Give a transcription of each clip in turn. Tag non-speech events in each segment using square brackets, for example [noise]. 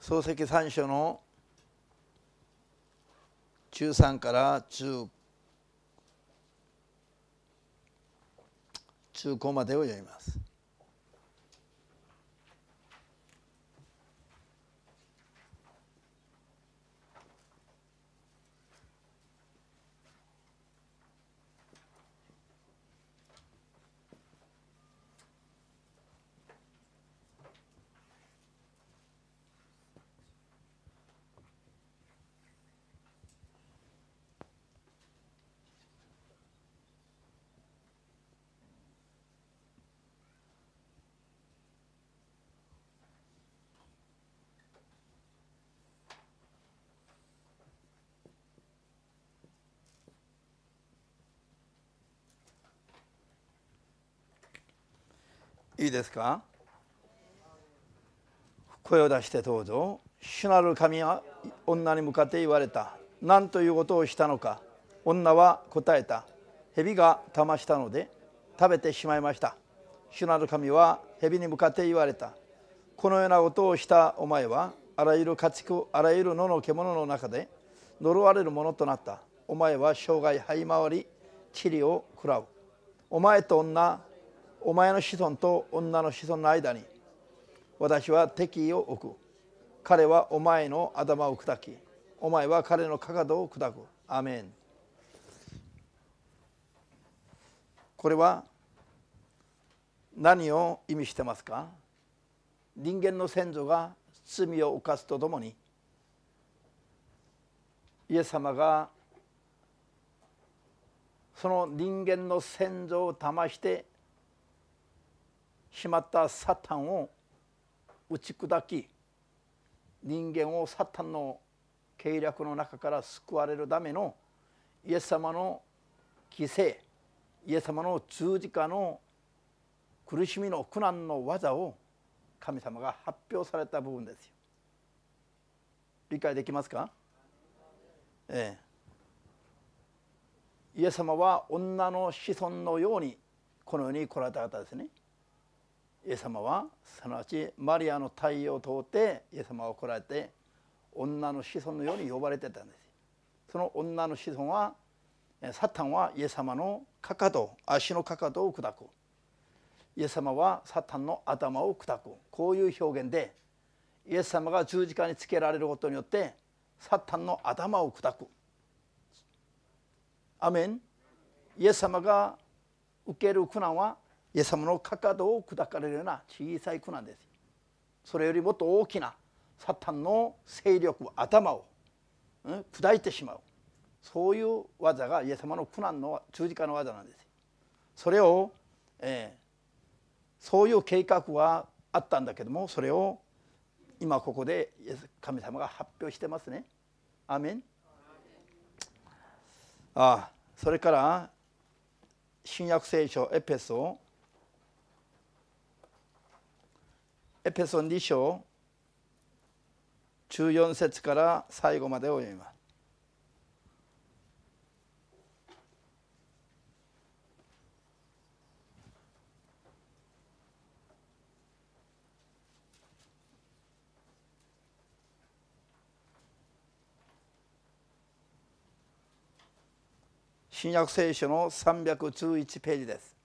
漱石三書の中3から中中高までを読みますいいですか声を出してどうぞ主なる神は女に向かって言われた何ということをしたのか女は答えた蛇がたましたので食べてしまいました主なる神は蛇に向かって言われたこのようなことをしたお前はあらゆる家畜あらゆる野の獣の中で呪われるものとなったお前は生涯這い回り地理を食らうお前と女お前の子孫と女の子孫の間に私は敵意を置く彼はお前の頭を砕きお前は彼のかかとを砕くアメンこれは何を意味してますか人間の先祖が罪を犯すとともにイエス様がその人間の先祖を騙してしまったサタンを打ち砕き人間をサタンの計略の中から救われるためのイエス様の犠牲イエス様の十字架の苦しみの苦難の技を神様が発表された部分ですよ。理解できますか、ええ、イエス様は女の子孫のようにこの世に来られた方ですね。イエス様はすなわちマリアの太陽を通ってイエス様は怒られて女の子孫のように呼ばれてたんですその女の子孫はサタンはイエス様のかかと足のかかとを砕くイエス様はサタンの頭を砕くこういう表現でイエス様が十字架につけられることによってサタンの頭を砕くアメンイエス様が受ける苦難はイエス様のかかとを砕かれるような小さい苦難ですそれよりもっと大きなサタンの勢力頭を、うん、砕いてしまうそういう技がイエス様の苦難の十字架の技なんですそれを、えー、そういう計画はあったんだけどもそれを今ここで神様が発表してますねアメンあそれから新約聖書エペソエペソン2章14節から最後までを読みます。新約聖書の311ページです。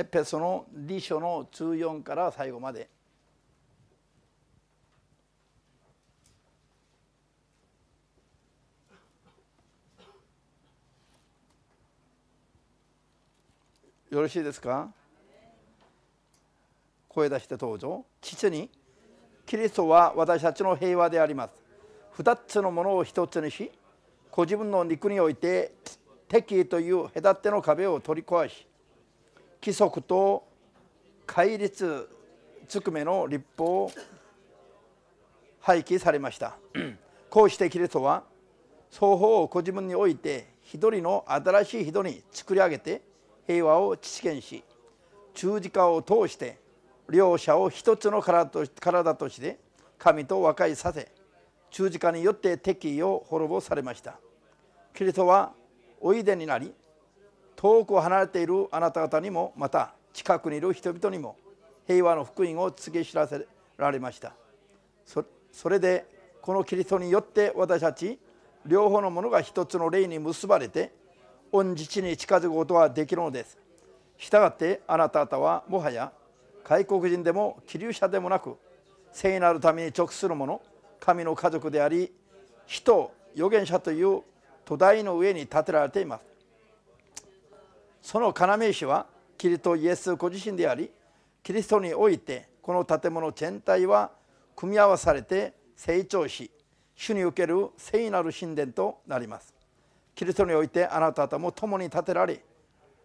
エペソの理書の通四から最後まで。よろしいですか声出して登場父にキリストは私たちの平和であります二つのものを一つにしご自分の肉において敵という隔ての壁を取り壊し規則と戒律つくめの立法を廃棄されましたこうしてキリストは双方をご自分において一人の新しい人に作り上げて平和を実現し十字架を通して両者を一つの体として神と和解させ十字架によって敵意を滅ぼされましたキリストはおいでになり遠く離れているあなた方にもまた近くにいる人々にも平和の福音を告げ知らせられましたそれでこのキリストによって私たち両方のものが一つの霊に結ばれて恩父に近づくことはできるのですしたがってあなた方はもはや外国人でも希留者でもなく聖なるために直する者神の家族であり人預言者という土台の上に建てられていますその要石はキリストイエスご自身でありキリストにおいてこの建物全体は組み合わされて成長し主における聖なる神殿となりますキリストにおいてあなた方も共に建てられ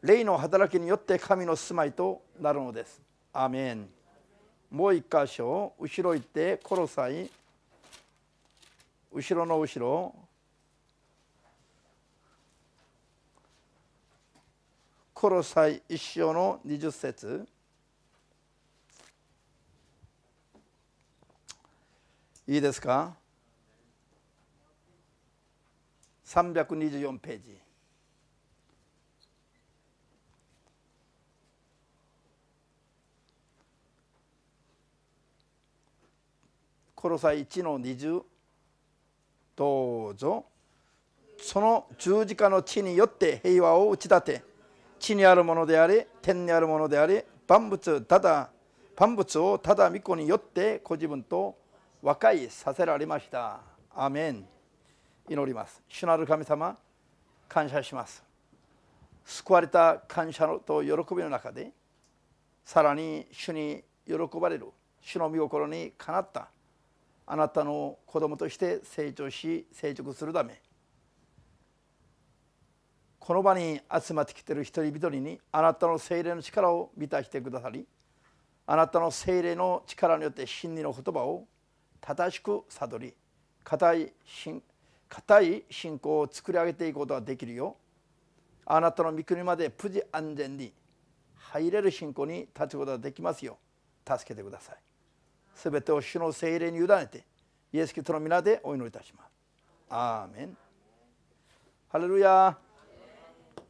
霊の働きによって神の住まいとなるのですアメンもう一箇所後ろ行ってコロサイ後ろの後ろコロサイ一章の20節いいですか324ページコロサイ1の20どうぞその十字架の地によって平和を打ち立て地にあるものであり天にあるものであり万物ただ万物をただ御子によってご自分と和解させられましたアメン祈ります主なる神様感謝します救われた感謝と喜びの中でさらに主に喜ばれる主の御心にかなったあなたの子供として成長し成熟するためこの場に集まってきている一人一人にあなたの精霊の力を満たしてくださりあなたの精霊の力によって真理の言葉を正しく悟り固い信固い信仰を作り上げていくことができるようあなたの御国まで無事安全に入れる信仰に立つことができますよ助けてくださいすべてを主の精霊に委ねてイエス・キリストの皆でお祈りいたしますアーメンハレルヤ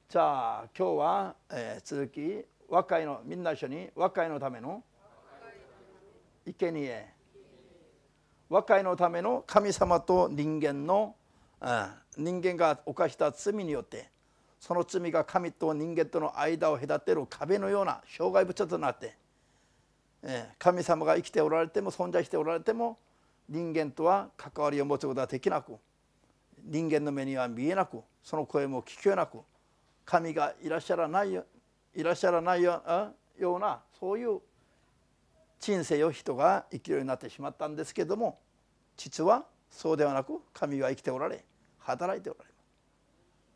じゃあ今日は、えー、続き和解のみんな一緒に和解のための生贄和解のための神様と人間の、うん、人間が犯した罪によってその罪が神と人間との間を隔てる壁のような障害物となって、えー、神様が生きておられても存在しておられても人間とは関わりを持つことはできなく人間の目には見えなくその声も聞こえなく神がいらっしゃらないいらっしゃらないようなそういう人生を人が生きるようになってしまったんですけども実はそうではなく神は生きておられ働いておられ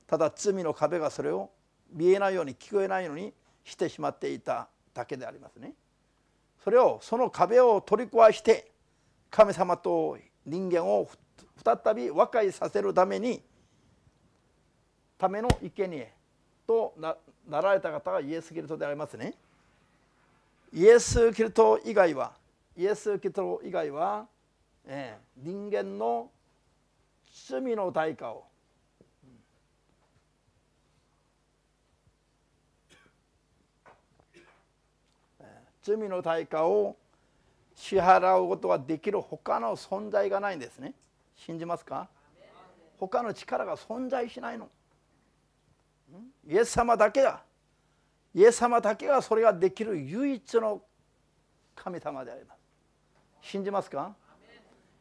ただ罪の壁がそれを見えないように聞こえないようにしてしまっていただけでありますね。それをその壁を取り壊して神様と人間を再び和解させるためにための生贄とななられた方がイエス・キリストでありますねイエス・キリスト以外はイエス・キリスト以外は、えー、人間の罪の代価を罪の代価を支払うことができる他の存在がないんですね信じますか他の力が存在しないのイエス様だけがイエス様だけがそれができる唯一の神様であります信じますか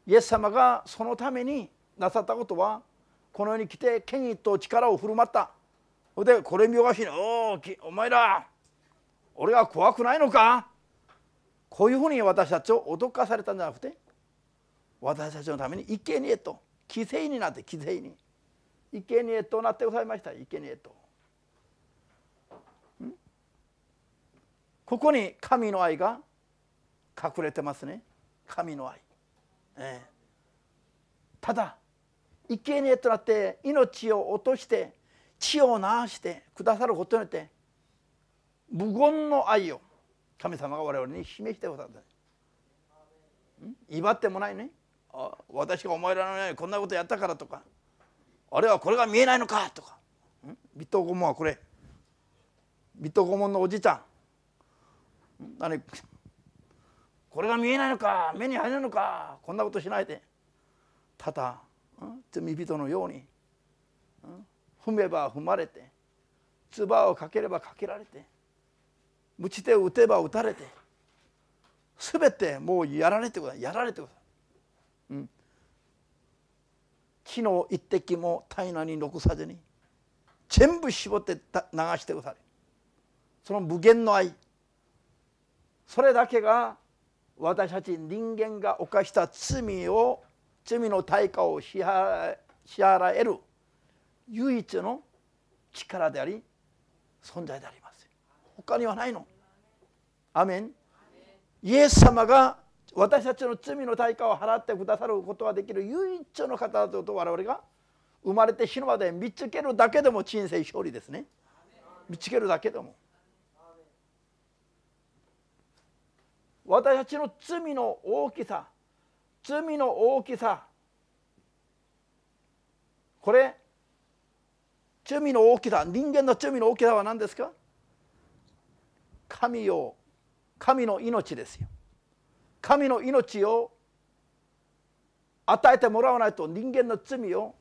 イエス様がそのためになさったことはこの世に来て権威と力を振る舞ったそれでこれ見よがしに「おおお前ら俺は怖くないのか?」こういうふうに私たちを脅かされたんじゃなくて私たちのために生贄へと犠牲になって犠牲に。生贄となってございました生贄とここに神の愛が隠れてますね神の愛、ええ、ただ生贄となって命を落として血を流してくださることによって無言の愛を神様が我々に示してくださ威張ってもないね私がお前らのようにこんなことやったからとかあれはこれが見えないのかとかビットゴはこれ水戸黄門のおじいちゃん何これが見えないのか目に入らのかこんなことしないでただ、うん、罪人のように、うん、踏めば踏まれて唾をかければかけられて打ち手を打てば打たれて全てもうやられてくださいやられてください。うん木の一滴も体内に残さずに全部絞って流してくださいその無限の愛それだけが私たち人間が犯した罪を罪の対価を支払える唯一の力であり存在であります他にはないのアメンイエス様が私たちの罪の対価を払ってくださることができる唯一の方だとと我々が生まれて死ぬまで見つけるだけでも人生勝利ですね見つけるだけでも私たちの罪の大きさ罪の大きさこれ罪の大きさ人間の罪の大きさは何ですか神を神の命ですよ神の命を与えてもらわないと人間の罪を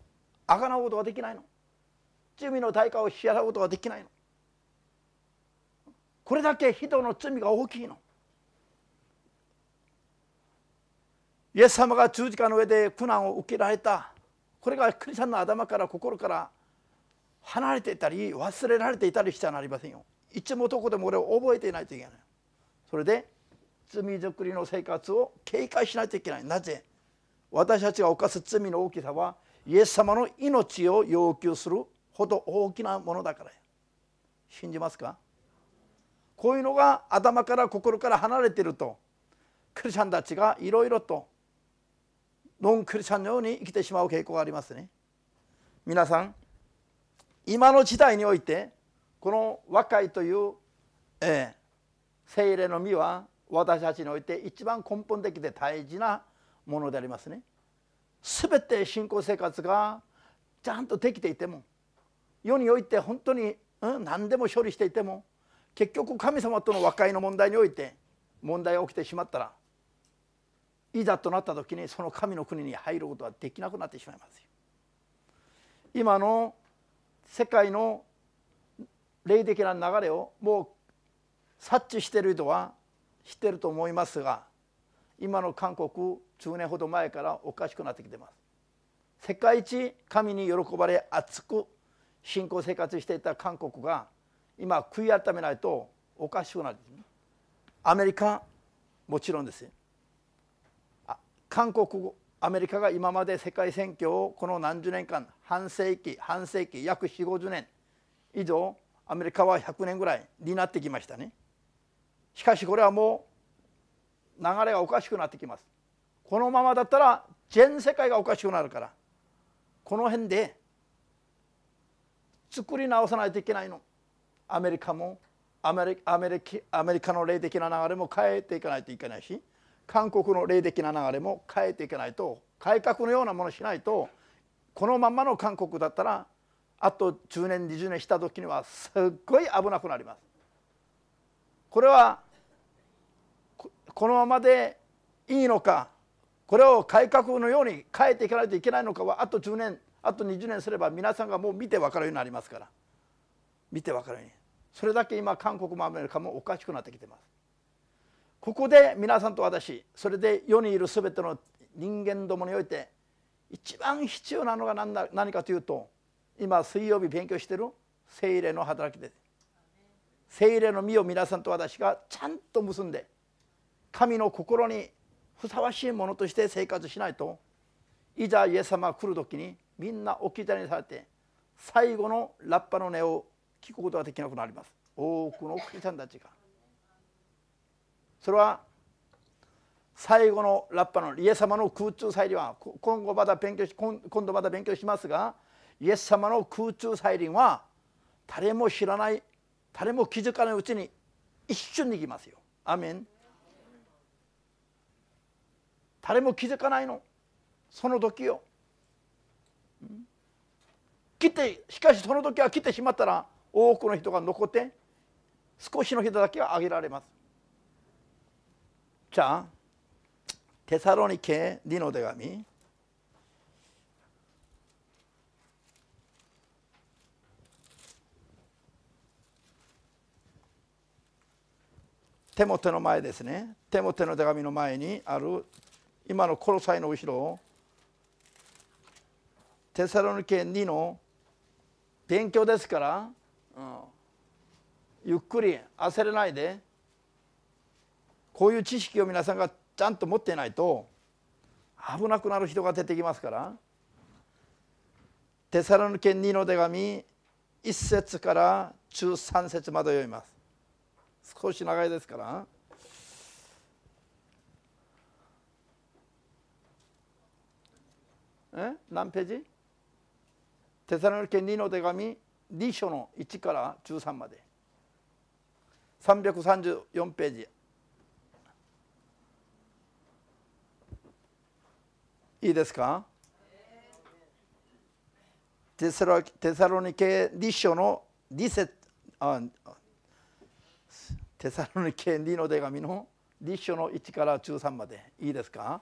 あがなうことができないの罪の代価を支払うことができないのこれだけ人の罪が大きいのイエス様が十字架の上で苦難を受けられたこれがクリスチャンの頭から心から離れていたり忘れられていたりしてはなりませんよいつもどこでも俺を覚えていないといけないそれで罪作りの生活を警戒しないといけないなぜ私たちが犯す罪の大きさはイエス様の命を要求するほど大きなものだから信じますかこういうのが頭から心から離れているとクリスチャンたちがいろいろとノンクリスチャンのように生きてしまう傾向がありますね皆さん今の時代においてこの和解という、えー、精霊の実は私たちにおいて一番根本的で大事なものでありますね。全て信仰生活がちゃんとできていても世において本当に、うん、何でも処理していても結局神様との和解の問題において問題が起きてしまったらいざとなった時にその神の国に入ることはできなくなってしまいますよ。今の世界の霊的な流れをもう察知している人は知ってると思いますが今の韓国10年ほど前からおかしくなってきてます世界一神に喜ばれ熱く信仰生活していた韓国が今悔い改めないとおかしくなるアメリカもちろんです韓国アメリカが今まで世界選挙をこの何十年間半世紀半世紀約4 5 0年以上アメリカは100年ぐらいになってきましたね。しかしこれはもう流れがおかしくなってきますこのままだったら全世界がおかしくなるからこの辺で作り直さないといけないのアメリカもアメリアメリアメリカの霊的な流れも変えていかないといけないし韓国の霊的な流れも変えていかないと改革のようなものしないとこのままの韓国だったらあと10年20年した時にはすっごい危なくなります。これはこのままでいいのかこれを改革のように変えていかないといけないのかはあと10年あと20年すれば皆さんがもう見て分かるようになりますから見て分かるようにそれだけ今韓国もアメリカもおかしくなってきてますここで皆さんと私それで世にいる全ての人間どもにおいて一番必要なのが何だ何かというと今水曜日勉強してる精霊の働きです精霊の実を皆さんと私がちゃんと結んで神の心にふさわしいものとして生活しないといざイエス様が来る時にみんな置き去りにされて最後のラッパの音を聞くことができなくなります多くのクリスチャンたちがそれは最後のラッパのイエス様の空中再臨は今後まだ勉強し今度まだ勉強しますがイエス様の空中再臨は誰も知らない誰も気づかないうちに一瞬に行きますよ。アメン誰も気づかないのその時よ、来てしかしその時は来てしまったら多くの人が残って少しの人だけは挙げられますじゃあテサロニケ2の手紙手元の前ですね手元の手紙の前にある今のコロサイの後ろテサロニケ2の勉強ですから、うん、ゆっくり焦れないでこういう知識を皆さんがちゃんと持っていないと危なくなる人が出てきますからテサロニケ2の手紙1節から13節まで読みます少し長いですから。え何ページテサロニケ2の手紙2書の1から13まで334ページいいですかテサロテサロニケ2書の2節あテサロニケ2の手紙の1書の1から13までいいですか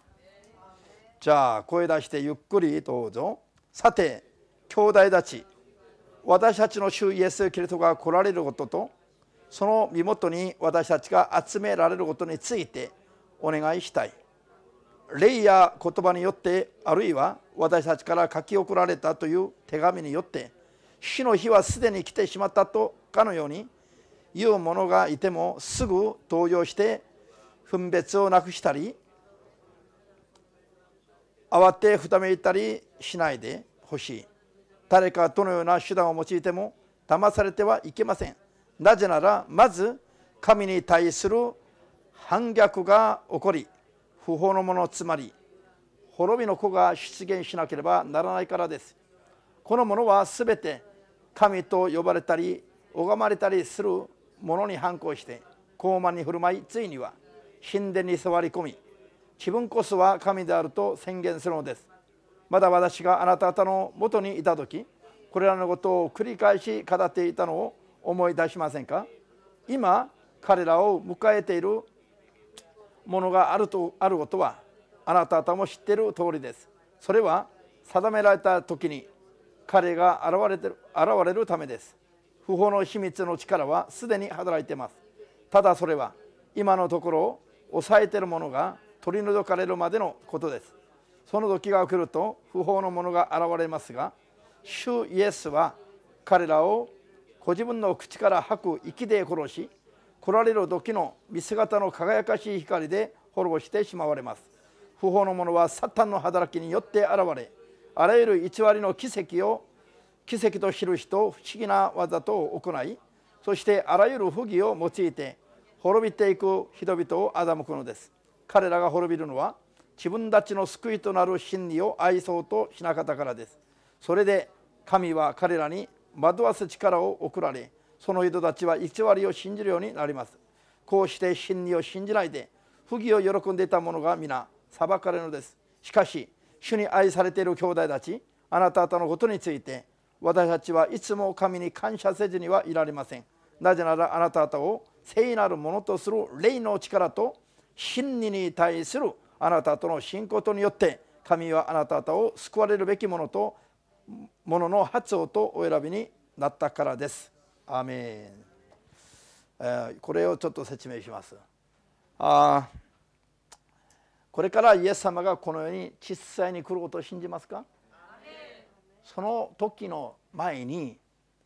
じゃあ声出してゆっくりどうぞさて兄弟たち私たちの主イエス・キリストが来られることとその身元に私たちが集められることについてお願いしたい霊や言葉によってあるいは私たちから書き送られたという手紙によって死の日はすでに来てしまったとかのように言う者がいてもすぐ登場して分別をなくしたり慌てふためいたりしないでほしい誰かどのような手段を用いても騙されてはいけませんなぜならまず神に対する反逆が起こり不法のものつまり滅びの子が出現しなければならないからですこのものは全て神と呼ばれたり拝まれたりするものに反抗して傲慢に振る舞いついには神殿に座り込み自分こそは神であると宣言するのですまだ私があなた方のもとにいた時これらのことを繰り返し語っていたのを思い出しませんか今彼らを迎えているものがあるとあることはあなた方も知っている通りですそれは定められた時に彼が現れてる現れるためです不法の秘密の力はすでに働いていますただそれは今のところ抑えているものが取り除かれるまでのことですその時が来ると不法の者が現れますが主イエスは彼らをご自分の口から吐く息で殺し来られる時の見姿の輝かしい光で滅ぼしてしまわれます不法の者はサタンの働きによって現れあらゆる偽りの奇跡を奇跡と知る人不思議な技と行いそしてあらゆる不義を用いて滅びていく人々を欺くのです彼らが滅びるのは自分たちの救いとなる真理を愛そうとしなかったからですそれで神は彼らに惑わす力を送られその人たちは偽りを信じるようになりますこうして真理を信じないで不義を喜んでいた者が皆裁かれるのですしかし主に愛されている兄弟たちあなた方のことについて私たちはいつも神に感謝せずにはいられませんなぜならあなた方を聖なるものとする霊の力と真理に対するあなたとの信仰とによって神はあなた方を救われるべきものとものの発音とお選びになったからです。アメンこれをちょっと説明します。あこれからイエス様がこの世に実際に来ることを信じますかその時の前に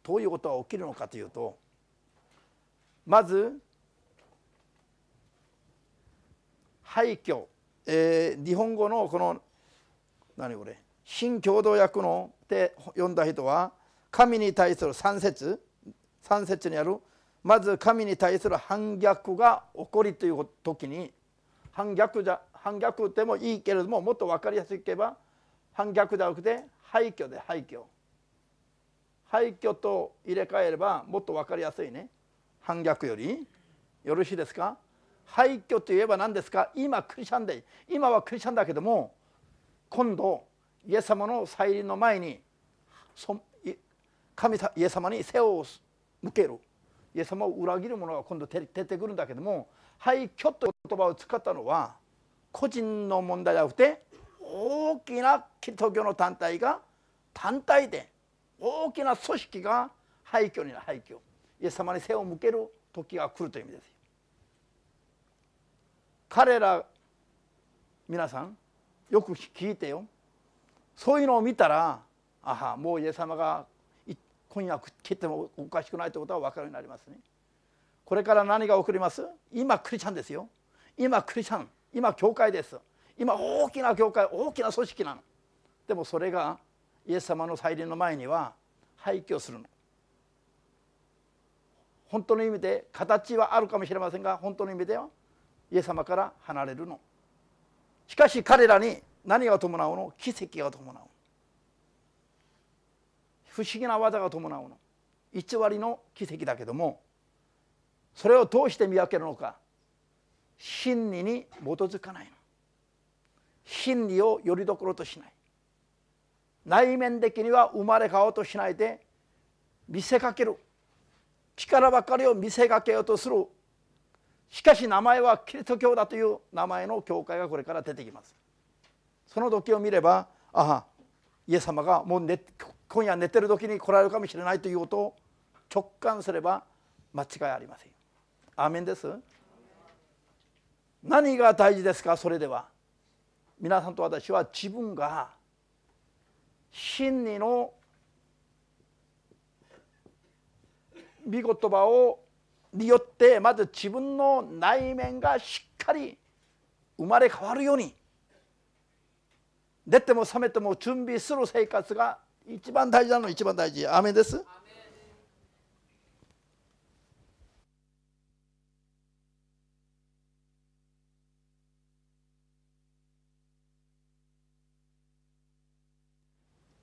どういうことが起きるのかというとまず廃墟、えー、日本語のこの何これ新共同訳のって読んだ人は神に対する三節三節にあるまず神に対する反逆が起こりという時に反逆じゃ反逆でもいいけれどももっと分かりやすくいけば反逆じゃなくて廃墟で廃墟廃墟と入れ替えればもっと分かりやすいね反逆よりよろしいですか廃墟といえば何ですか今クリスチャンで今はクリスチャンだけども今度イエス様の再臨の前に神イエス様に背を向けるイエス様を裏切る者が今度出てくるんだけども廃墟という言葉を使ったのは個人の問題じゃなくて大きなキリスト教の団体が単体で大きな組織が廃墟になる廃墟イエス様に背を向ける時が来るという意味ですよ。彼ら皆さんよく聞いてよそういうのを見たらああもうイエス様が今夜切ってもおかしくないということは分かるようになりますね。これから何が起こります今クリスチャンですよ。今クリスチャン今教会です。今大きな教会大きな組織なの。でもそれがイエス様の再臨の前には廃墟するの。本当の意味で形はあるかもしれませんが本当の意味ではイエス様から離れるのしかし彼らに何が伴うの奇跡が伴う不思議な技が伴うの偽りの奇跡だけどもそれをどうして見分けるのか真理に基づかないの真理をよりどころとしない内面的には生まれ変ろうとしないで見せかける力ばかりを見せかけようとするしかし名前はキリスト教だという名前の教会がこれから出てきますその時を見ればああイエス様がもう寝今夜寝てる時に来られるかもしれないということを直感すれば間違いありませんアーメンです何が大事ですかそれでは皆さんと私は自分が真理の御言葉をによってまず自分の内面がしっかり生まれ変わるように出ても覚めても準備する生活が一番大事なの一番大事アメです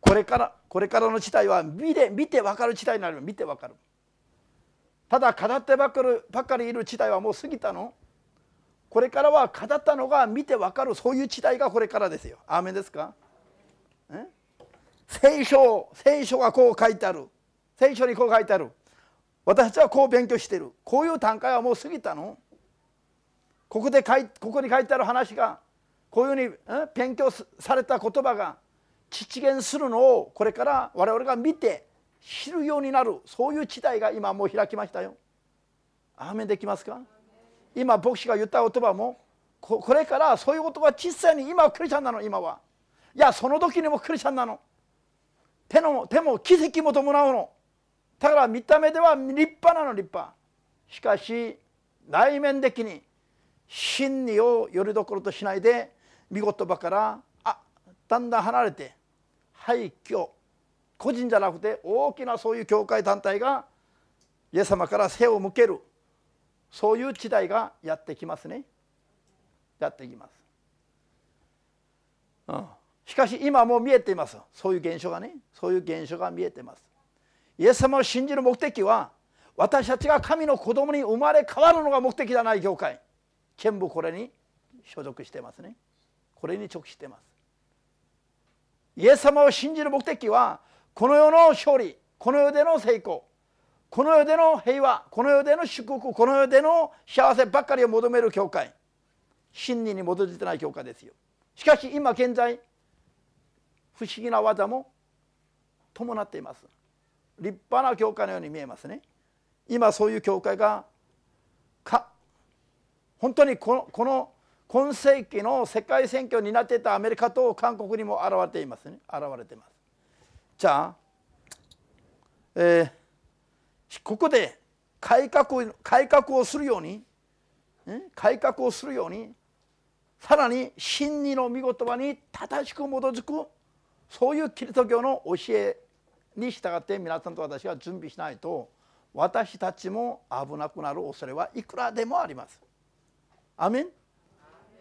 これからこれからの時代は見て見て分かる時代になる見て分かる。ただ語ってばっかりいる時代はもう過ぎたのこれからは語ったのが見てわかるそういう時代がこれからですよ。アーメンですか聖書聖書がこう書いてある聖書にこう書いてある私たちはこう勉強してるこういう段階はもう過ぎたのここで書いここに書いてある話がこういうふうに勉強された言葉が実現するのをこれから我々が見て知るようになるそういう時代が今もう開きましたよ。アーメンできますか今牧師が言った言葉もこれからそういうことが実際に今はクリスチャンなの今はいやその時にもクリスチャンなの手の手も奇跡も伴うのだから見た目では立派なの立派しかし内面的に真理をよりどころとしないで見言葉からあだんだん離れて廃墟個人じゃなくて大きなそういう教会団体がイエス様から背を向けるそういう時代がやってきますねやってきます、うん、しかし今もう見えていますそういう現象がねそういう現象が見えていますイエス様を信じる目的は私たちが神の子供に生まれ変わるのが目的じゃない教会全部これに所属してますねこれに直してますイエス様を信じる目的はこの世の勝利この世での成功この世での平和この世での祝福この世での幸せばっかりを求める教会真理に基づいてない教会ですよしかし今現在不思議な技も伴っています立派な教会のように見えますね今そういう教会がか本当にこのこの今世紀の世界選挙になっていたアメリカと韓国にも現れていますね現れていますじゃあ、えー、ここで改革改革をするように改革をするようにさらに真理の御言葉に正しく基づくそういうキリスト教の教えに従って皆さんと私は準備しないと私たちも危なくなる恐れはいくらでもあります。アメン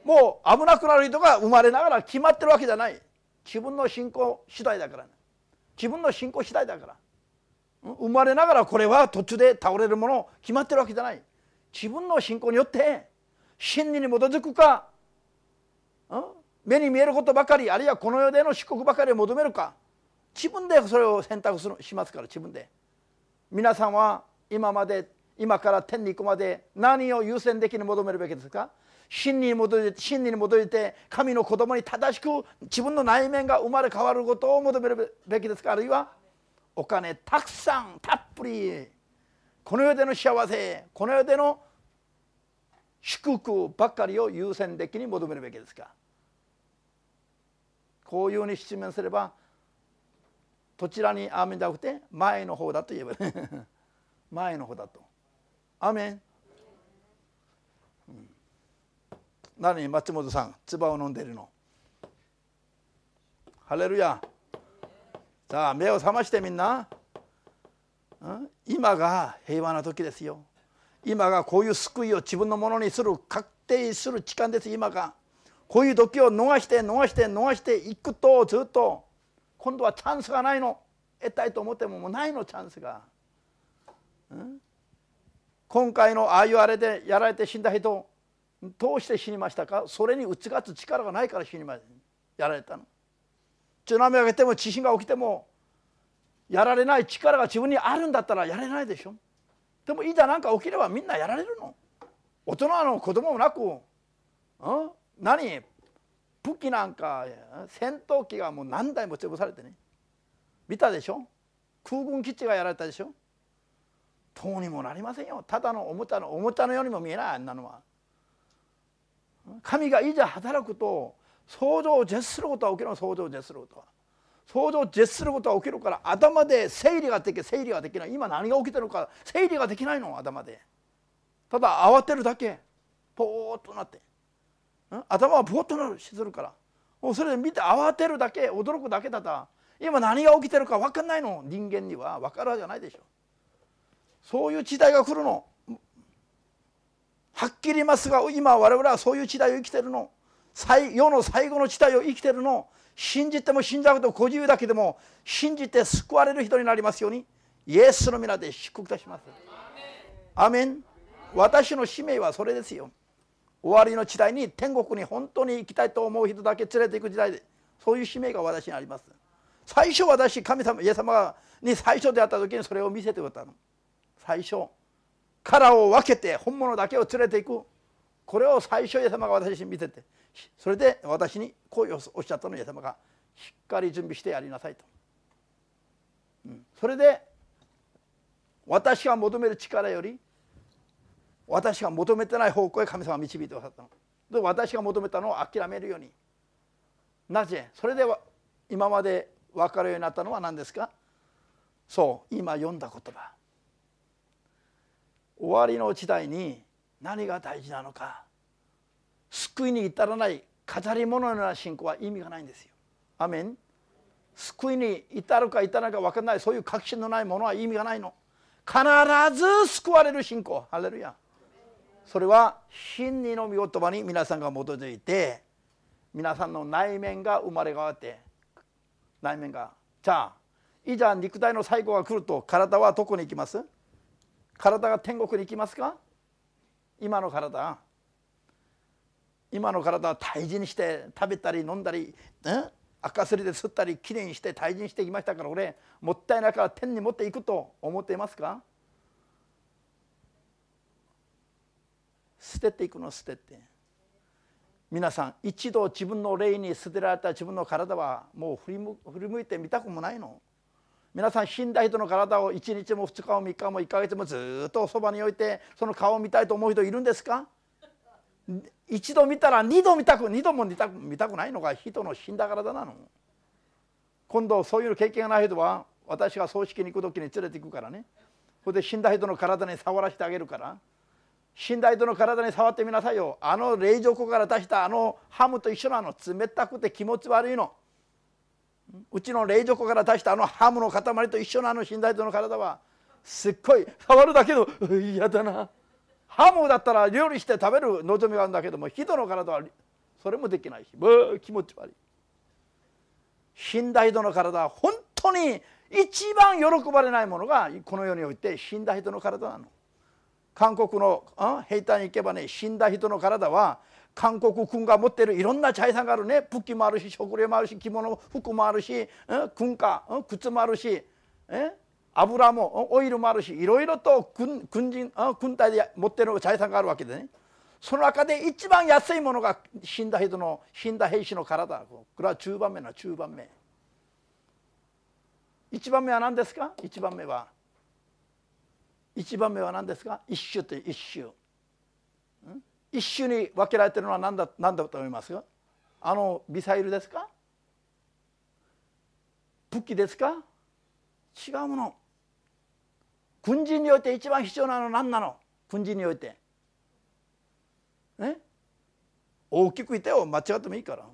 もう危なくなる人が生まれながら決まってるわけじゃない自分の信仰次第だからね自分の信仰次第だから生まれながらこれは途中で倒れるもの決まってるわけじゃない自分の信仰によって真理に基づくか目に見えることばかりあるいはこの世での漆黒ばかりを求めるか自分でそれを選択するしますから自分で皆さんは今まで今から天に行くまで何を優先的に求めるべきですか真理に基づいて真理に基づいて神の子供に正しく自分の内面が生まれ変わることを求めるべきですかあるいはお金たくさんたっぷりこの世での幸せこの世での祝福ばっかりを優先的に求めるべきですかこういうふうに質問すればどちらにアーメンじゃなくて前の方だと言えば [laughs] 前の方だと。アメン何松本さん唾を飲んでいるのハレルヤさあ目を覚ましてみんな、うん、今が平和な時ですよ今がこういう救いを自分のものにする確定する時間です今がこういう時を逃して逃して逃していくとずっと今度はチャンスがないの得たいと思ってももうないのチャンスが、うん、今回のああいうあれでやられて死んだ人どうして死にましたかそれに打ち勝つ力がないから死にまやられたの津波が来ても地震が起きてもやられない力が自分にあるんだったらやれないでしょでもいざ何か起きればみんなやられるの大人の子供もなく、うん、何武器なんか戦闘機がもう何台も潰されてね見たでしょ空軍基地がやられたでしょどうにもなりませんよただのおもちゃのおもちゃのようにも見えないあんなのは神がいざ働くと想像を絶することは起きるの想像を絶することは想像を絶することは起きるから頭で整理ができ整理ができない今何が起きてるか整理ができないの頭でただ慌てるだけポーッとなって頭はポーッとなるしするからもうそれで見て慌てるだけ驚くだけだった今何が起きてるか分かんないの人間には分からじゃないでしょそういう時代が来るのはっきり言いますが今我々はそういう時代を生きてるの世の最後の時代を生きてるの信じても信じなくてもご自由だけでも信じて救われる人になりますようにイエスの皆で祝福いたしますアメン私の使命はそれですよ終わりの時代に天国に本当に行きたいと思う人だけ連れていく時代でそういう使命が私にあります最初私神様イエス様に最初出会った時にそれを見せておったの最初殻を分けて本物だけを連れていくこれを最初イエス様が私に見せてそれで私にこうおっしゃったのイエス様がしっかり準備してやりなさいと、うん、それで私が求める力より私が求めてない方向へ神様は導いてくださったので私が求めたのを諦めるようになぜそれで今まで分かるようになったのは何ですかそう今読んだ言葉終わりの時代に何が大事なのか救いに至らない飾り物のような信仰は意味がないんですよ。アメン救いに至るか至らないか分からないそういう確信のないものは意味がないの必ず救われる信仰ハレルヤそれは真理の御言葉に皆さんが基づいて皆さんの内面が生まれ変わって内面がじゃあいざ肉体の最後が来ると体はどこに行きます体が天国に行きますか今の体今の体は大事にして食べたり飲んだり、赤すりで吸ったりきれいにして大事にしてきましたから俺もったいないから天に持っていくと思っていますか捨てていくの捨てて皆さん一度自分の霊に捨てられた自分の体はもう振り向いてみたくもないの皆さん死んだ人の体を1日も2日も3日も1ヶ月もずっとそばに置いてその顔を見たいと思う人いるんですか一度見たら二度見たく二度も見たく見たくないのが人の死んだ体なの今度そういう経験がない人は私が葬式に行く時に連れて行くからねそれで死んだ人の体に触らせてあげるから死んだ人の体に触ってみなさいよあの冷蔵庫から出したあのハムと一緒なの冷たくて気持ち悪いのうちの冷蔵庫から出したあのハムの塊と一緒のあの死んだ人の体はすっごい触るだけの嫌だなハムだったら料理して食べる望みがあるんだけども人の体はそれもできないし気持ち悪い死んだ人の体は本当に一番喜ばれないものがこの世において死んだ人の体なの韓国の兵隊に行けばね死んだ人の体は韓国軍が持ってるいろんな財産があるね武器もあるし食料もあるし着物服もあるし、うん、軍家、うん、靴もあるし、うん、油もオイルもあるしいろいろと軍軍人、うん、軍隊で持ってる財産があるわけでねその中で一番安いものが死んだ人の死んだ兵士の体これは中番目な中番目一番目は何ですか一番目は一番目は何ですか一種という一種一種に分けられてるのは何だ何だと思いますかあのミサイルですか武器ですか違うもの軍人において一番必要なのは何なの軍人においてね大きく言ってよ間違ってもいいから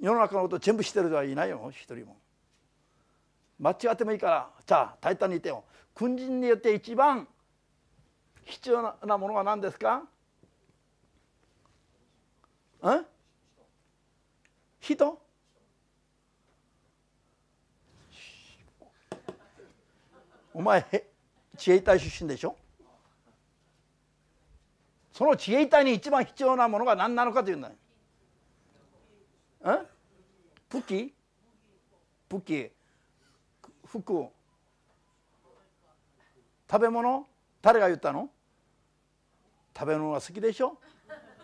世の中のこと全部知ってる人はいないよ一人も間違ってもいいからじゃあ大胆に言ってよ軍人によって一番必要なものは何ですかん人お前自衛隊出身でしょその自衛隊に一番必要なものが何なのかというんだよ。武器武器服食べ物誰が言ったの食べ物が好きでしょ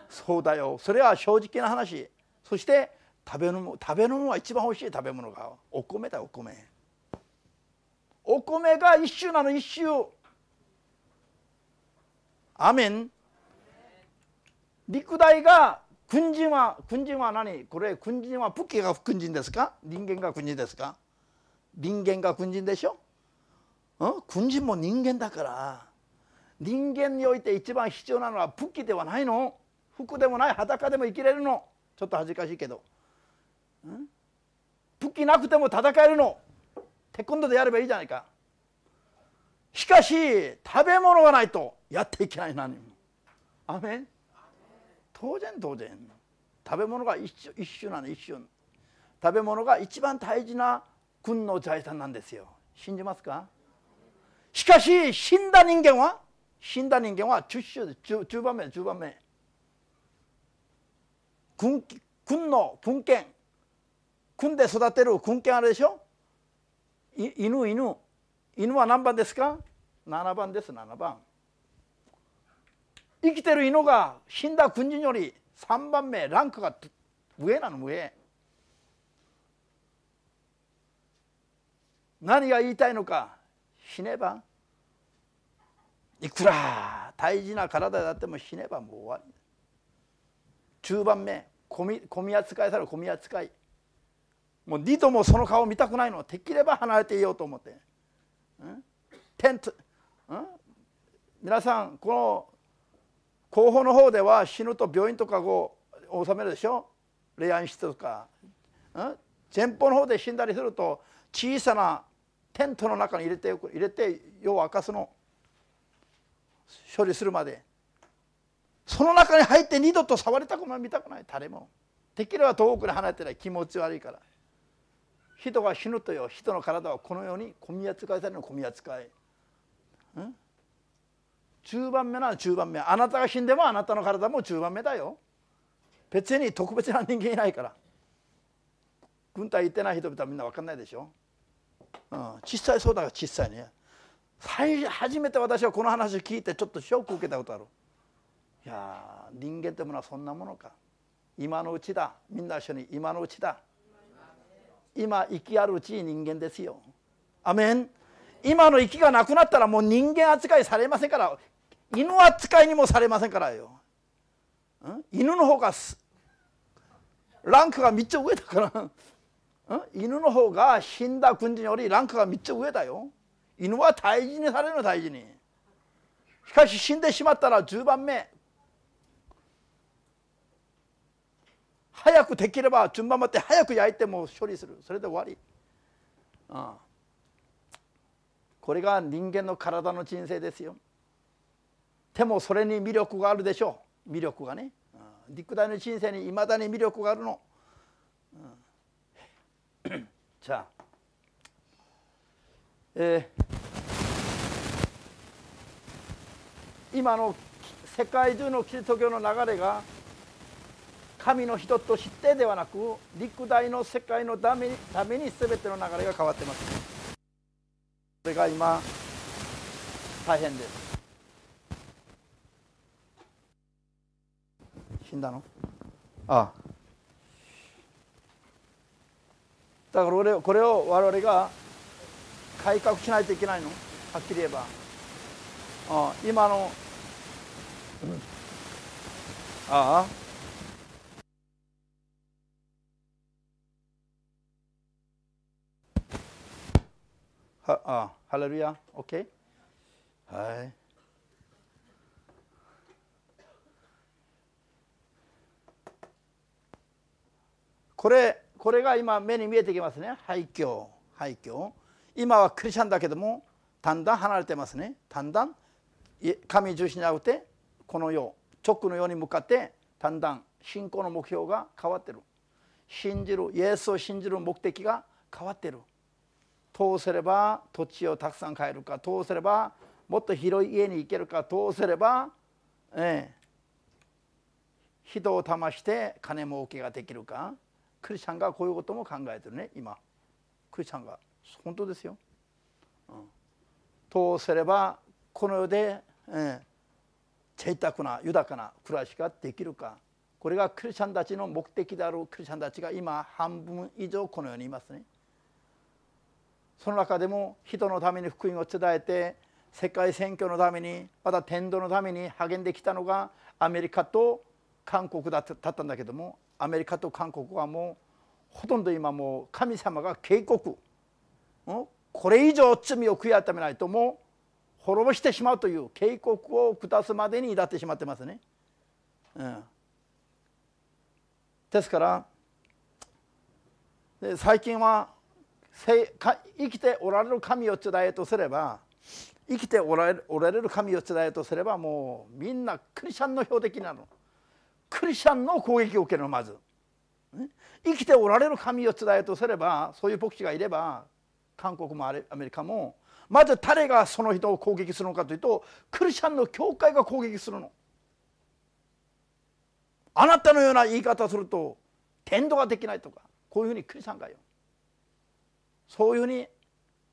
そうだよそれは正直な話そして食べ物食べ物は一番欲しい食べ物がお米だお米お米が一種なの一種アメン陸大が軍人は軍人は何これ軍人は武器が軍人ですか人間が軍人ですか人間が軍人でしょ、うん、軍人も人間だから人間において一番必要なのは武器ではないの服でもない裸でも生きれるのちょっと恥ずかしいけど、武器なくても戦えるのテコンドでやればいいじゃないかしかし食べ物がないとやっていけない何もあめ当然当然食べ物が一種なの一種食べ物が一番大事な軍の財産なんですよ信じますかしかし死んだ人間は死んだ人間は10章 10, 番目10番目軍軍の軍犬軍で育てる軍犬あれでしょ犬犬犬は何番ですか7番です7番生きてる犬が死んだ軍人より3番目ランクが上なの上何が言いたいのか死ねばいくら大事な体であっても死ねばもう終わり中盤目込み扱いされ込み扱いもう二度もその顔見たくないのできれば離れていようと思って、うん、テント、うん、皆さんこの後方の方では死ぬと病院とかを収めるでしょ霊安室とか、うん、前方の方で死んだりすると小さなテントの中に入れて入れて夜を明かすの処理するまでその中に入って二度と触りたくない見たくない誰もできれば遠くに離れてない気持ち悪いから人が死ぬとよ人の体はこのように混み扱いされるのみ扱い、うん、10番目なら10番目あなたが死んでもあなたの体も10番目だよ別に特別な人間いないから軍隊行ってない人々はみんな分かんないでしょ、うん、小さいそうだから小さいね初めて私はこの話を聞いてちょっとショックを受けたことあるいや人間ってものはそんなものか今のうちだみんな一緒に今のうちだ今生きあるうちに人間ですよアメン今の息がなくなったらもう人間扱いされませんから犬扱いにもされませんからよ、うん、犬の方がランクが3つ上だから、うん、犬の方が死んだ軍人よりランクが3つ上だよ犬は大事にされるの大事にしかし死んでしまったら10番目早くできれば順番待って早く焼いても処理するそれで終わり、これが人間の体の人生ですよでもそれに魅力があるでしょう魅力がね、陸大の人生にいまだに魅力があるの、うん、[coughs] じゃあえー、今の世界中のキリスト教の流れが神の人としてではなく陸大の世界のためにために全ての流れが変わってます。それが今大変です。死んだのああだから俺これを我々が改革しないといけないのはっきり言えばあ今の、ああはあハレルヤ OK はいこれこれが今目に見えてきますね廃墟廃墟今はクリスチャンだけどもだんだん離れてますねだんだん神重視になうてこの世直の世に向かってだんだん信仰の目標が変わってる信じるイエスを信じる目的が変わってるどうすれば土地をたくさん買えるかどうすればもっと広い家に行けるかどうすれば、ええ、人を騙して金儲けができるかクリスチャンがこういうことも考えてるね今クリスチャンが。本当ですよ。うん、とすればこの世で、えー、贅沢な豊かな暮らしができるかこれがクリスチャンたちの目的であるクリスチャンたちが今半分以上この世にいますね。その中でも人のために福音を伝えて世界選挙のためにまた天道のために励んできたのがアメリカと韓国だったんだけどもアメリカと韓国はもうほとんど今もう神様が警告これ以上罪を悔い改めないともう滅ぼしてしまうという警告を下すまでに至ってしまってますね。うん、ですからで最近は生きておられる神を伝えとすれば生きておられる神を伝えとすればもうみんなクリシャンの標的なのクリシャンの攻撃を受けるのまず生きておられる神を伝えとすればそういう牧師がいれば韓国もアメリカもまず誰がその人を攻撃するのかというとクリスチャンの教会が攻撃するの。あなたのような言い方をすると伝道ができないとかこういうふうにクリスチャンがよそういうふうに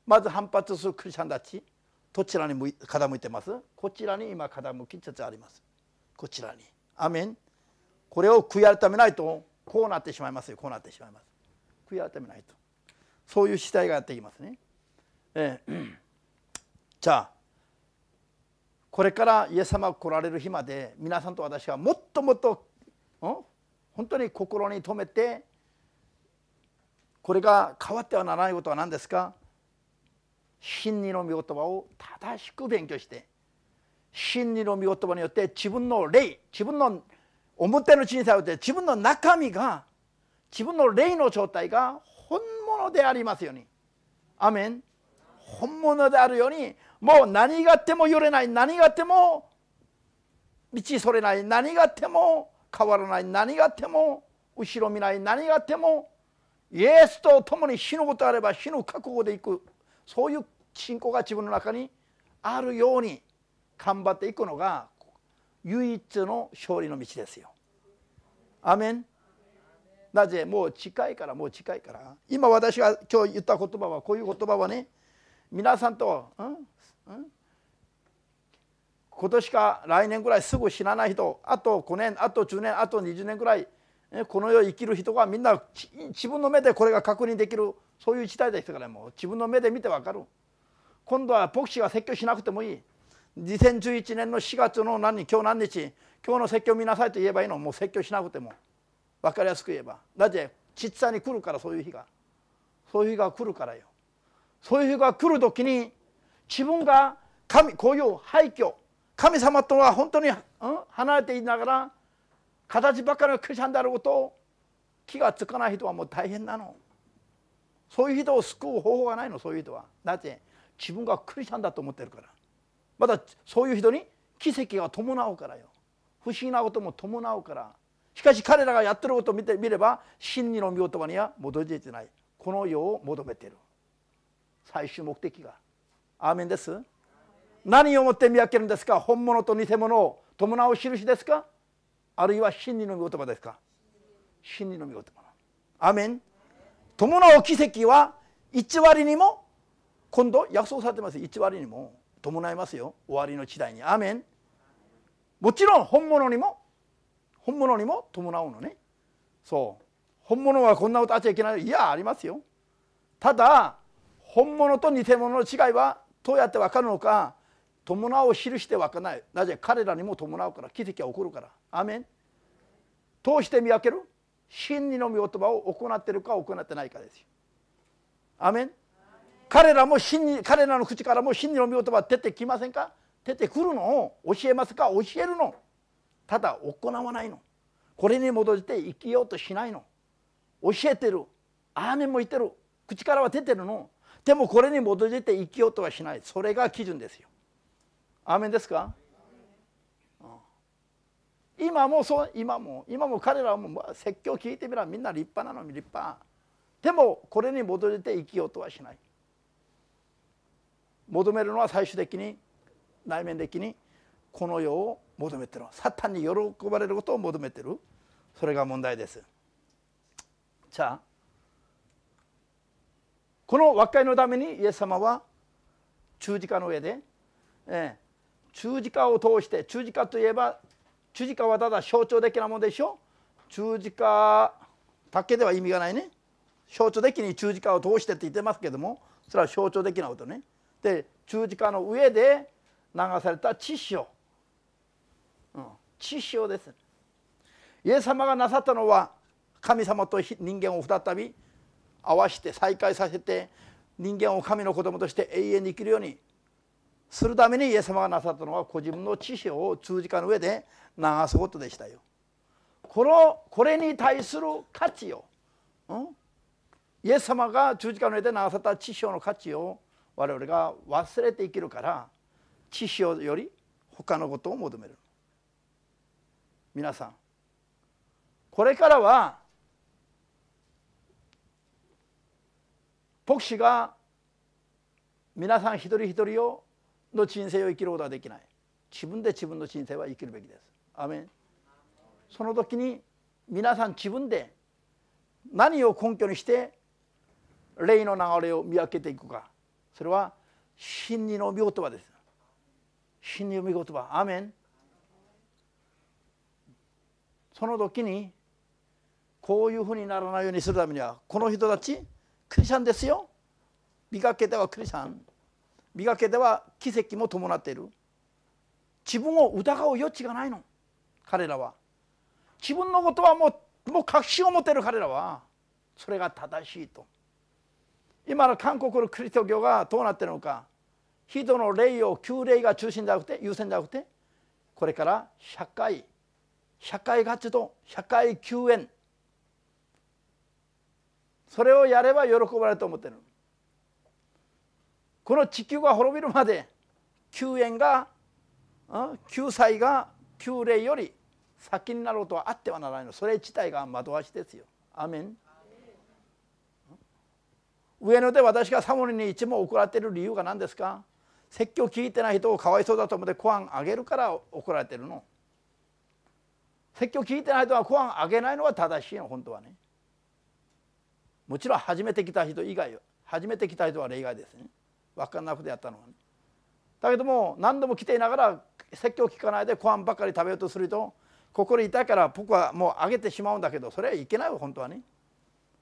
まず反発するクリスチャンたちどちらに傾いてますこちらに今傾きつつありますこちらにアメンこれを悔い改めないとこうなってしまいますよこうなってしまいます悔い改めないとそういう次第がやってきますね。えー、[clears throat] じゃあこれからイエス様が来られる日まで皆さんと私はもっともっと本当に心に留めてこれが変わってはならないことは何ですか真理の御言葉を正しく勉強して真理の御言葉によって自分の霊自分の表の人生を自分の中身が自分の霊の状態が物でありますようにアメン本物であるようにもう何があっても揺れない何があっても道それない何があっても変わらない何があっても後ろ見ない何があってもイエスと共に死ぬことあれば死ぬ覚悟でいくそういう信仰が自分の中にあるように頑張っていくのが唯一の勝利の道ですよ。アメンなぜもう近いからもう近いから今私が今日言った言葉はこういう言葉はね皆さんと、うんうん、今年か来年ぐらいすぐ死なない人あと5年あと10年あと20年ぐらいこの世生きる人がみんな自分の目でこれが確認できるそういう時代でしたからもう自分の目で見て分かる今度は牧師が説教しなくてもいい2011年の4月の何今日何日今日の説教見なさいと言えばいいのもう説教しなくても。分かりやすく言えばなぜちっさに来るからそういう日がそういう日が来るからよそういう日が来る時に自分が神こういう廃墟神様とは本当に、うん、離れていながら形ばかりのクリスチャンであることを気がつかない人はもう大変なのそういう人を救う方法がないのそういう人はなぜ自分がクリスチャンだと思ってるからまたそういう人に奇跡が伴うからよ不思議なことも伴うからしかし彼らがやってることを見てみれば真理の御言葉には戻りてないこの世を求めている最終目的がアーメンです何をもって見分けるんですか本物と偽物を伴う印ですかあるいは真理の御言葉ですか真理の御言葉アーメン伴う奇跡は1割にも今度約束されてます1割にも伴いますよ終わりの時代にアーメンもちろん本物にも本物にも伴うのねそう本物はこんな歌っちゃいけないいやありますよただ本物と偽物の違いはどうやって分かるのか伴うを記して分からないなぜ彼らにも伴うから奇跡は起こるからアメンどうして見分ける真理の御言葉を行ってるか行ってないかですよアメン彼らも真理彼らの口からも真理の御言葉出てきませんか出てくるのを教えますか教えるのただ行わないのこれに戻して生きようとしないの教えてるああンも言ってる口からは出てるのでもこれに戻って生きようとはしないそれが基準ですよアーメンですか、今もそう今も今も彼らはもう説教聞いてみればみんな立派なのに立派でもこれに戻って生きようとはしない求めるのは最終的に内面的にこの世を求めてるサタンに喜ばれることを求めてるそれが問題ですじゃあこの和解のためにイエス様は十字架の上で、ええ、十字架を通して十字架といえば十字架はただ象徴的なものでしょ十字架だけでは意味がないね象徴的に十字架を通してって言ってますけどもそれは象徴的なことねで十字架の上で流された血潮地表ですイエス様がなさったのは神様と人間を再び合わして再会させて人間を神の子供として永遠に生きるようにするためにイエス様がなさったのはご自分の知識を通じ化の上で流すことでしたよ。このこれに対する価値を、うん、イエス様が十字架の上で流された知性の価値を我々が忘れて生きるから知性より他のことを求める皆さんこれからは牧師が皆さん一人一人をの人生を生きることはできない自分で自分の人生は生きるべきですアメンその時に皆さん自分で何を根拠にして霊の流れを見分けていくかそれは真理の御言葉です真理の御言葉アメンその時にこういうふうにならないようにするためにはこの人たちクリシャンですよ磨けではクリシャン磨けでは奇跡も伴っている自分を疑う余地がないの彼らは自分のことはもうもう確信を持てる彼らはそれが正しいと今の韓国のクリスト教がどうなってるのか人の霊を旧霊が中心でなくて優先でなくてこれから社会社会活動社会救援それをやれば喜ばれると思ってるこの地球が滅びるまで救援が救済が救霊より先になることはあってはならないのそれ自体が惑わしですよ。アメン上野で私がサモリに一問怒られている理由が何ですか説教聞いてない人をかわいそうだと思って公安あげるから怒られてるの。説教聞いてない人はご飯あげないのが正しいの本当はねもちろん初めて来た人以外よ、初めて来た人は例外ですね分かんなくてやったのはねだけども何度も来ていながら説教聞かないでご飯ばっかり食べようとすると心痛いから僕はもうあげてしまうんだけどそれはいけないよ本当はね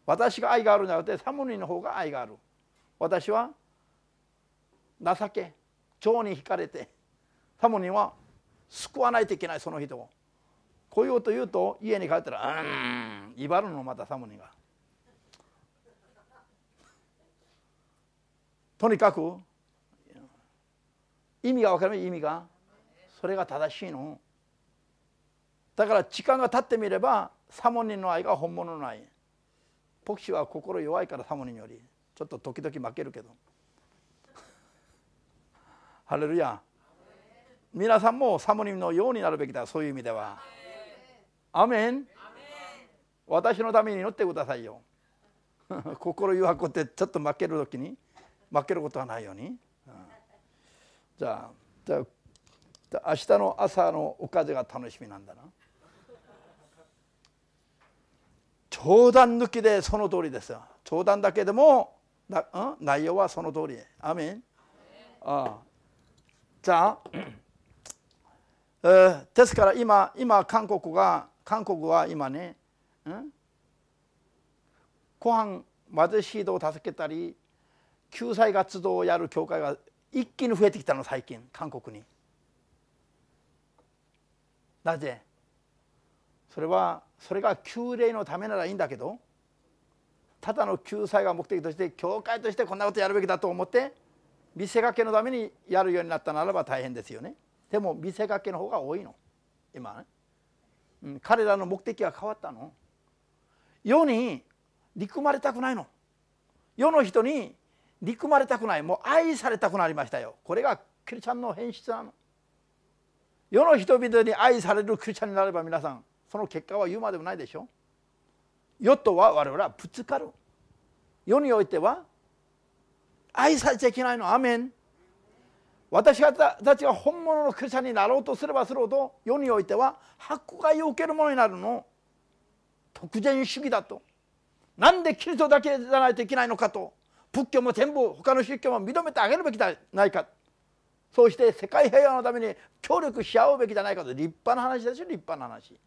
私が愛があるんじゃなくてサムニの方が愛がある私は情け情に惹かれてサムニは救わないといけないその人をこううと言うと家に帰ったら「うん威張るのまたサムネが」とにかく意味が分からない意味がそれが正しいのだから時間が経ってみればサモニの愛が本物の愛ポキシは心弱いからサモニよりちょっと時々負けるけどハレルヤ皆さんもサモニのようになるべきだそういう意味では。アメン私のために祈ってくださいよ [laughs] 心誘惑ってちょっと負ける時に負けることはないように、うん、じゃあじゃあ明日の朝のおかずが楽しみなんだな冗談抜きでその通りですよ冗談だけでもな、うん、内容はその通りアメンああじゃあ、えー、ですから今今韓国が韓国は今ね、うん、後半貧しい人を助けたり救済活動をやる教会が一気に増えてきたの最近韓国に。なぜそれはそれが旧霊のためならいいんだけどただの救済が目的として教会としてこんなことやるべきだと思って見せかけのためにやるようになったならば大変ですよね。でも見せかけの方が多いの今ね。うん、彼らの目的は変わったの世に憎まれたくないの世の人に憎まれたくないもう愛されたくなりましたよこれがクリスチャンの変質なの世の人々に愛されるクリスチャンになれば皆さんその結果は言うまでもないでしょ世とは我々はぶつかる世においては愛されちゃいけないのアメン私たちが本物のクリスチャンになろうとすればするほど世においては迫害を受けるものになるの特善主義だとなんでキリストだけじゃないといけないのかと仏教も全部他の宗教も認めてあげるべきじゃないかそうして世界平和のために協力し合うべきじゃないかと立派な話ですよ立派な話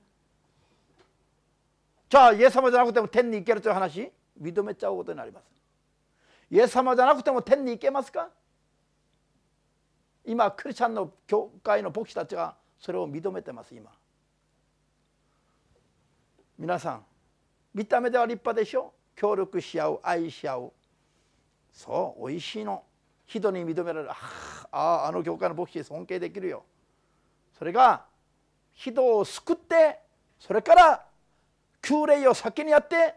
じゃあイエス様じゃなくても天に行けるという話認めちゃうことになりますイエス様じゃなくても天に行けますか今クリスチャンの教会の牧師たちがそれを認めてます今皆さん見た目では立派でしょ協力し合う愛し合うそうおいしいの人に認められるあああの教会の牧師尊敬できるよそれが人を救ってそれから救霊を先にやって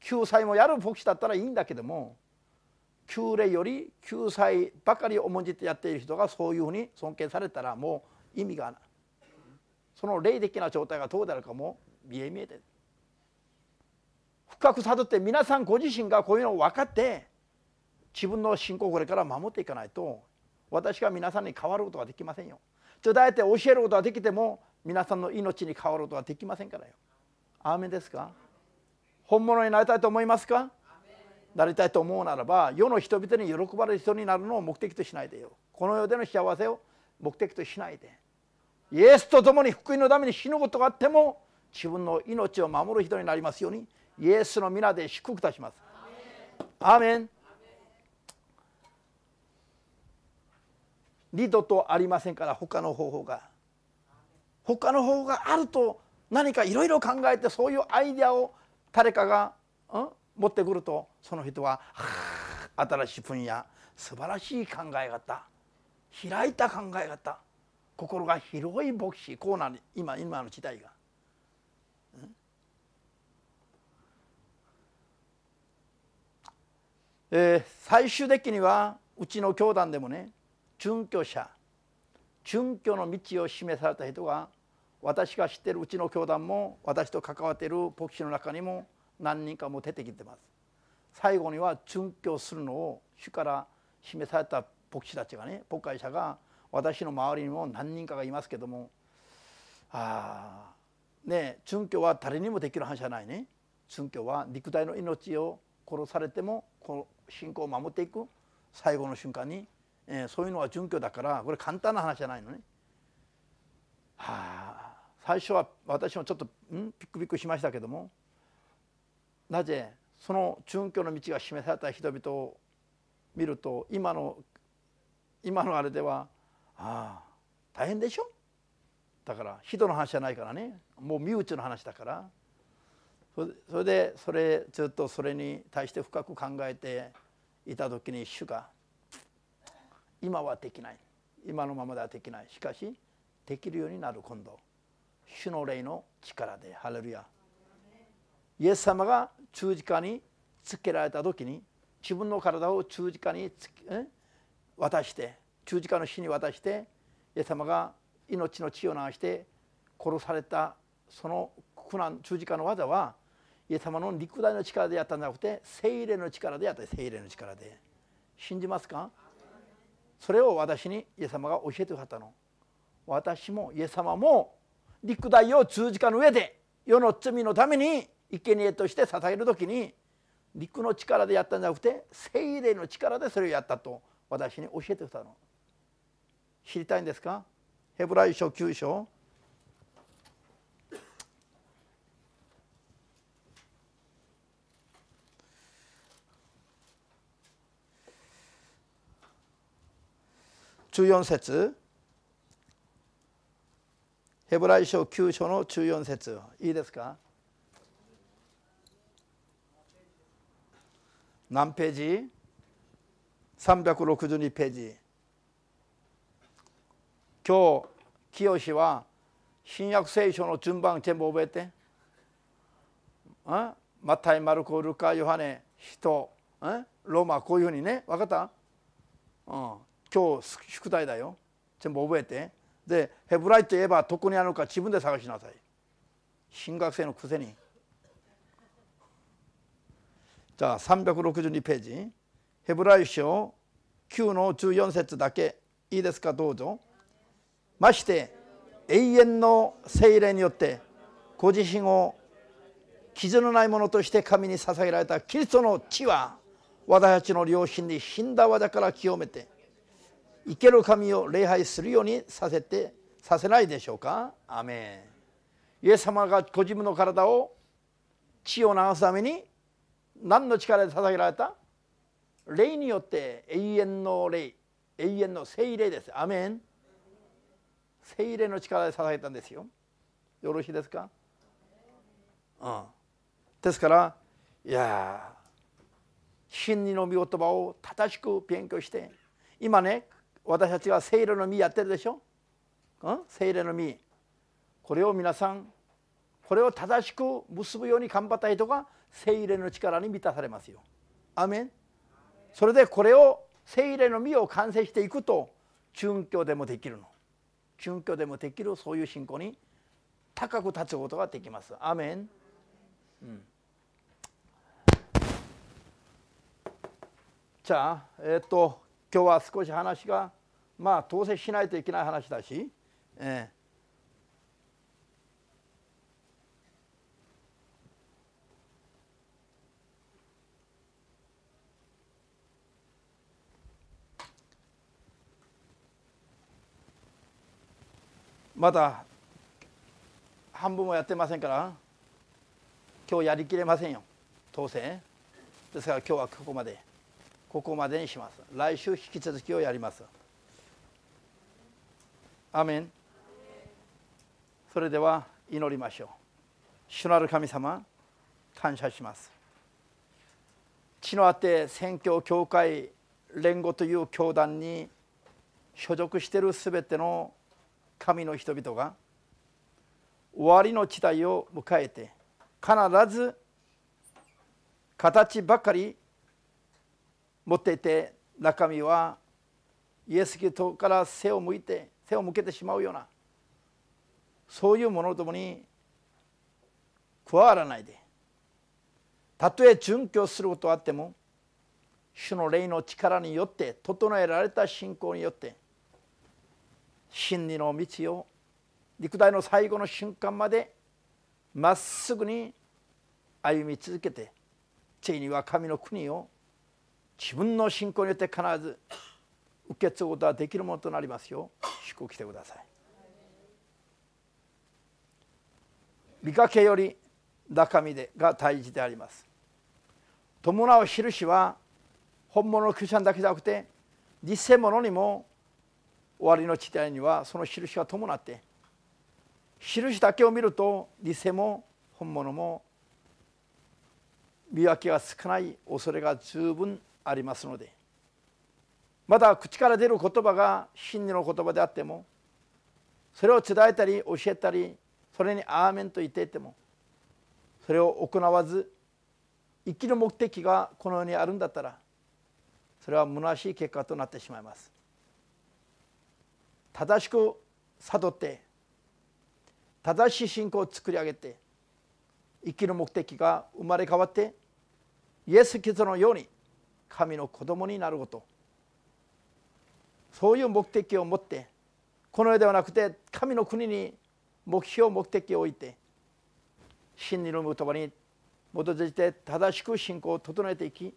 救済もやる牧師だったらいいんだけども旧礼より救済ばかり重んじてやっている人がそういうふうに尊敬されたらもう意味がないその霊的な状態がどうであるかも見え見えて深く悟って皆さんご自身がこういうのを分かって自分の信仰をこれから守っていかないと私が皆さんに変わることができませんよ。ちょだえて教えることができても皆さんの命に変わることができませんからよ。アーメンですか本物になりたいと思いますかなりたいと思うならば世の人々に喜ばれる人になるのを目的としないでよこの世での幸せを目的としないでイエスと共に福音のために死ぬことがあっても自分の命を守る人になりますようにイエスの皆で祝福いたしますアーメン二度とありませんから他の方法が他の方法があると何かいろいろ考えてそういうアイディアを誰かが、うん、持ってくるとその人は「新しい分野素晴らしい考え方開いた考え方心が広い牧師こうなる今今の時代が。えー、最終的にはうちの教団でもね殉教者殉教の道を示された人が私が知ってるうちの教団も私と関わっている牧師の中にも何人かも出てきてます最後には殉教するのを主から示された牧師たちがね牧会者が私の周りにも何人かがいますけどもああね殉教は誰にもできる話じゃないね殉教は肉体の命を殺されてもこの信仰を守っていく最後の瞬間に、えー、そういうのは殉教だからこれ簡単な話じゃないのね。はあ最初は私もちょっとんピクピクしましたけどもなぜその宗教の道が示された人々を見ると今の今のあれではああ大変でしょだから人の話じゃないからねもう身内の話だからそれでそれずっとそれに対して深く考えていた時に主が「今はできない今のままではできないしかしできるようになる今度主の霊の力でハレルヤ」イエス様が十字架につけられた時に自分の体を十字架に渡して十字架の死に渡してイエス様が命の血を流して殺されたその苦難十字架の技はイエス様の肉体の力でやったんじゃなくて精霊の力でやった精霊の力で信じますかそれを私にイエス様が教えてくださったの私もイエス様も肉体を十字架の上で世の罪のために生贄として捧げる時に陸の力でやったんじゃなくて聖霊の力でそれをやったと私に教えてくださる知りたいんですかヘブライ書9章14節ヘブライ書9章の14節いいですか何ページ ?362 ページ今日清は新約聖書の順番全部覚えてマタイマルコルカヨハネヒト・ローマこういうふうにね分かった、うん、今日宿題だよ全部覚えてでヘブライといえばどこにあるのか自分で探しなさい新学生のくせに자362페이지헤브라이쇼9-14節だけいいですかどうぞまして永遠の聖霊によってご自身を傷のないものとして神に捧げられたキリストの血は私たちの良心に死んだ技から清めて生ける神を礼拝するようにさせてさせないでしょうかアメンイエス様がご自分の体を血を流すために何の力で捧げられた霊によって永遠の霊永遠の聖霊ですアメン聖霊の力で捧げたんですよよろしいですか、うん、ですからいや真理の御言葉を正しく勉強して今ね私たちは聖霊の実やってるでしょ、うん、聖霊の実これを皆さんこれを正しく結ぶように頑張った人が聖霊の力に満たされますよアメンそれでこれを聖霊の実を完成していくと殉教でもできるの殉教でもできるそういう信仰に高く立つことができますアメン、うん、じゃあえっ、と今日は少し話がまあ統制しないといけない話だし、えー、まだ半分もやってませんから今日やりきれませんよ当選ですから今日はここまでここまでにします来週引き続きをやりますアメンそれでは祈りましょう主なる神様感謝します地のあて宣教協会連合という教団に所属している全ての神の人々が終わりの時代を迎えて必ず形ばかり持っていて中身はイエス・キリストから背を向いて背を向けてしまうようなそういうものともに加わらないでたとえ殉教することあっても主の霊の力によって整えられた信仰によって真理の道を陸大の最後の瞬間までまっすぐに歩み続けてついには神の国を自分の信仰によって必ず受け継ぐことができるものとなりますよ祝福してください見かけより中身でが大事であります伴う印は本物のクリスチャンだけじゃなくて偽物にも終わりの時代にはその印が伴って印だけを見ると偽も本物も見分けが少ない恐れが十分ありますのでまた口から出る言葉が真理の言葉であってもそれを伝えたり教えたりそれに「アーメン」と言っていてもそれを行わず生きる目的がこの世にあるんだったらそれは虚しい結果となってしまいます。正しく悟って正しい信仰を作り上げて生きる目的が生まれ変わってイエス・キリストのように神の子供になることそういう目的を持ってこの世ではなくて神の国に目標目的を置いて真理の言葉に基づいて正しく信仰を整えていき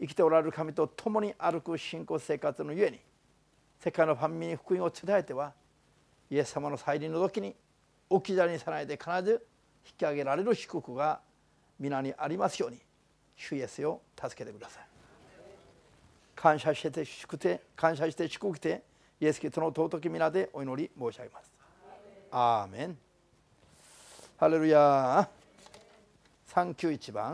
生きておられる神と共に歩く信仰生活のゆえに世界のファミーに福音を伝えてはイエス様の再臨の時に置き去りにさないで必ず引き上げられる祝福が皆にありますように主イエスを助けてください感謝して祝て感謝して祝福てイエスキリストの尊き皆でお祈り申し上げますアーメンハレルヤ391番